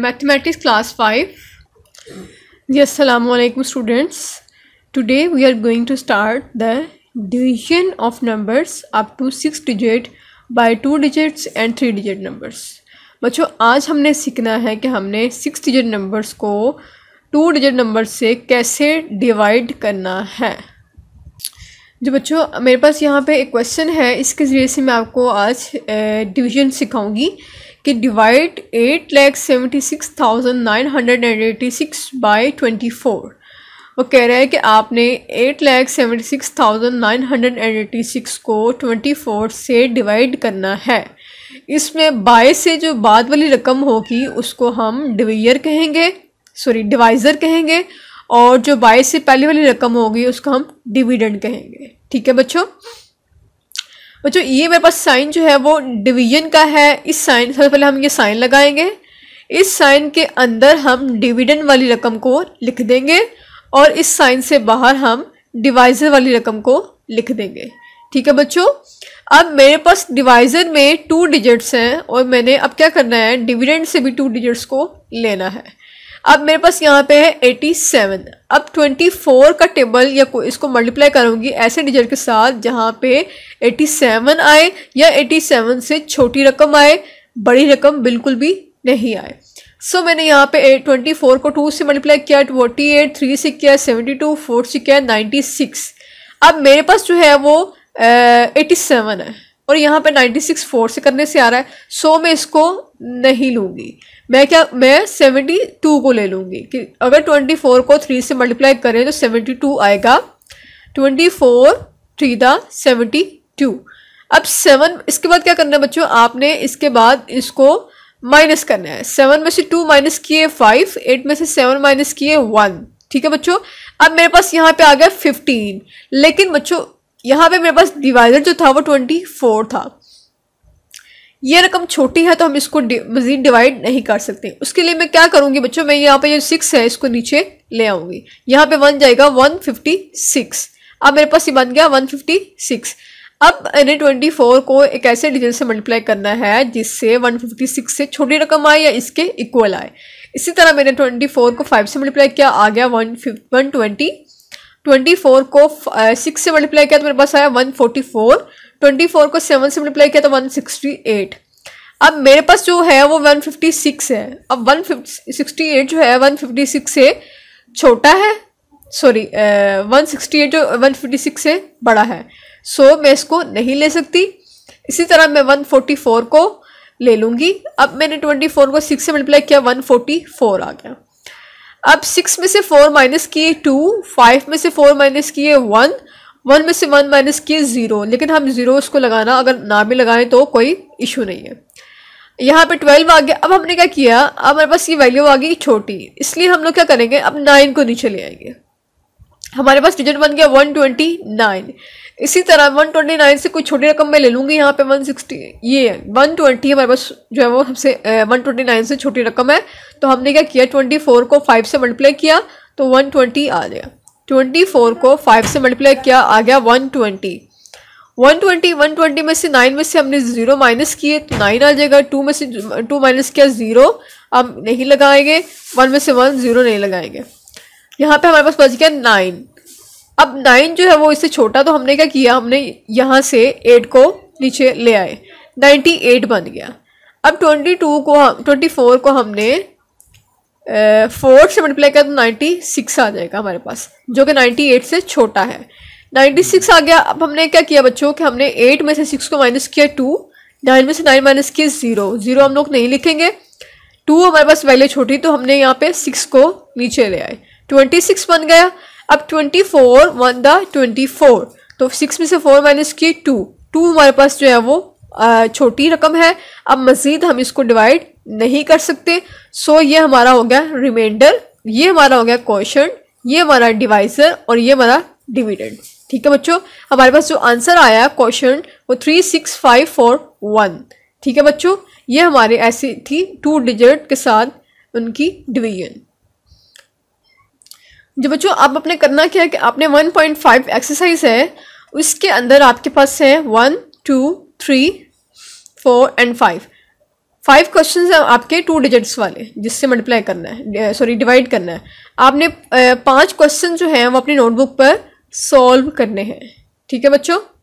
mathematics class five जी असलम students today we are going to start the division of numbers up to six digit by two digits and three digit numbers बच्चों आज हमने सीखना है कि हमने सिक्स डिजिट नंबर्स को टू डिजिट नंबर से कैसे डिवाइड करना है जो बच्चों मेरे पास यहाँ पे एक क्वेश्चन है इसके ज़रिए से मैं आपको आज डिवीजन uh, सिखाऊंगी कि divide eight lakh seventy six thousand nine hundred and eighty six by twenty four वो कह रहा है कि आपने eight lakh seventy six thousand nine hundred and eighty six को ट्वेंटी फोर से डिवाइड करना है इसमें बाय से जो बाद वाली रकम होगी उसको हम डिवियर कहेंगे सॉरी डिवाइज़र कहेंगे और जो बाय से पहले वाली रकम होगी उसको हम डिविडेंड कहेंगे ठीक है बच्चों बच्चों ये मेरे पास साइन जो है वो डिवीजन का है इस साइन सबसे पहले हम ये साइन लगाएंगे इस साइन के अंदर हम डिविडेंड वाली रकम को लिख देंगे और इस साइन से बाहर हम डिवाइजर वाली रकम को लिख देंगे ठीक है बच्चों अब मेरे पास डिवाइजर में टू डिजिट्स हैं और मैंने अब क्या करना है डिविडेंड से भी टू डिजिट्स को लेना है अब मेरे पास यहाँ पे है 87 अब 24 का टेबल या इसको मल्टीप्लाई करूँगी ऐसे डिजिट के साथ जहाँ पे 87 आए या 87 से छोटी रकम आए बड़ी रकम बिल्कुल भी नहीं आए सो so, मैंने यहाँ पे 24 को 2 से मल्टीप्लाई किया एट 3 से किया 72 4 से किया 96 अब मेरे पास जो है वो एटी सेवन है और यहाँ पे 96 फोर से करने से आ रहा है सो मैं इसको नहीं लूँगी मैं क्या मैं 72 को ले लूँगी कि अगर 24 को 3 से मल्टीप्लाई करें तो 72 आएगा 24 फोर थ्री दा सेवेंटी अब सेवन इसके बाद क्या करना है बच्चों आपने इसके बाद इसको माइनस करना है सेवन में से टू माइनस किए फाइव एट में से सेवन माइनस किए वन ठीक है बच्चों अब मेरे पास यहाँ पे आ गया फिफ्टीन लेकिन बच्चों यहाँ पे मेरे पास डिवाइडर जो था वो ट्वेंटी फोर था ये रकम छोटी है तो हम इसको मज़ीद डिवाइड नहीं कर सकते उसके लिए मैं क्या करूँगी बच्चों मैं यहाँ पे जो सिक्स है इसको नीचे ले आऊँगी यहाँ पे वन जाएगा वन फिफ्टी सिक्स अब मेरे पास ये बन गया वन फिफ्टी सिक्स अब इन्हें ट्वेंटी फोर को एक ऐसे डिजिट से मल्टीप्लाई करना है जिससे वन फिफ्टी सिक्स से छोटी रकम आए या इसके इक्वल आए इसी तरह मैंने ट्वेंटी फोर को फाइव से मल्टीप्लाई किया आ गया one one twenty twenty four को सिक्स से मल्टीप्लाई किया तो मेरे पास आया one forty four twenty four को सेवन से मल्टीप्लाई किया तो वन सिक्सटी एट अब मेरे पास जो है वो वन फिफ्टी सिक्स है अब वन सिक्सटी एट जो है वन फिफ्टी सिक्स से छोटा है सॉरी वन सिक्सटी एट जो वन फिफ्टी सिक्स से बड़ा है सो so, मैं इसको नहीं ले सकती इसी तरह मैं वन फोर्टी फोर को ले लूँगी अब मैंने ट्वेंटी फोर को सिक्स से मल्टीप्लाई किया वन फोर्टी फोर आ गया अब सिक्स में से फोर माइनस किए टू फाइव में से फोर माइनस किए वन वन में से वन माइनस किए ज़ीरो लेकिन हम ज़ीरो उसको लगाना अगर ना भी लगाएं तो कोई इशू नहीं है यहाँ पे ट्वेल्व आ गया अब हमने क्या किया अब हमारे पास ये वैल्यू आ गई छोटी इसलिए हम लोग क्या करेंगे अब नाइन को नीचे ले आएंगे हमारे पास डिजिट बन गया वन ट्वेंटी नाइन इसी तरह वन ट्वेंटी नाइन से कोई छोटी रकम मैं ले लूँगी यहाँ पे वन सिक्सटी ये वन ट्वेंटी हमारे पास जो है वो हमसे वन ट्वेंटी नाइन से छोटी रकम है तो हमने क्या किया ट्वेंटी फोर को फाइव से मल्टीप्लाई किया तो वन ट्वेंटी आ गया ट्वेंटी फोर को फाइव से मल्टीप्लाई किया आ गया one twenty one twenty one twenty में से नाइन में से हमने ज़ीरो माइनस किए तो नाइन आ जाएगा टू में से टू माइनस किया ज़ीरो अब नहीं लगाएंगे वन में से वन ज़ीरो नहीं लगाएंगे यहाँ पे हमारे पास बच गया नाइन अब नाइन जो है वो इससे छोटा तो हमने क्या किया हमने यहाँ से एट को नीचे ले आए नाइन्टी एट बन गया अब ट्वेंटी टू को हम ट्वेंटी फोर को हमने फोर से मल्टीप्लाई किया तो नाइन्टी सिक्स आ जाएगा हमारे पास जो कि नाइन्टी एट से छोटा है नाइन्टी सिक्स आ गया अब हमने क्या किया बच्चों कि हमने एट में से सिक्स को माइनस किया टू नाइन में से नाइन माइनस किया ज़ीरो ज़ीरो हम लोग नहीं लिखेंगे टू हमारे पास वैल्यू छोटी तो हमने यहाँ पे सिक्स को नीचे ले आए ट्वेंटी सिक्स बन गया अब twenty four one the twenty four तो सिक्स में से फोर माइनस किए टू टू हमारे पास जो है वो छोटी रकम है अब मज़ीद हम इसको डिवाइड नहीं कर सकते सो ये हमारा हो गया रिमाइंडर ये हमारा हो गया क्वेश्चन ये हमारा डिवाइजर और ये हमारा डिविडेंड ठीक है बच्चों हमारे पास जो आंसर आया क्वेश्चन वो three six five four one ठीक है बच्चों ये हमारे ऐसी थी टू डिजिट के साथ उनकी डिवीजन जो बच्चों आप अपने करना क्या है कि आपने 1.5 एक्सरसाइज है उसके अंदर आपके पास है one two three four and five five question आपके टू डिजिट्स वाले जिससे मल्टीप्लाई करना है सॉरी डिवाइड करना है आपने पांच क्वेश्चन जो हैं वो अपनी नोटबुक पर सॉल्व करने हैं ठीक है बच्चों